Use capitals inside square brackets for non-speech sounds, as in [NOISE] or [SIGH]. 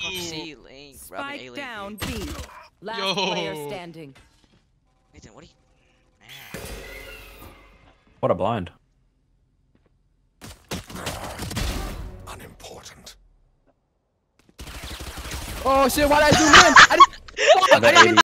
Hold up C, Link. Spike down B. Last Yo. player standing. Nathan, what are you... What a blind. Unimportant. Oh shit, why did I do in? I didn't... [LAUGHS] I didn't...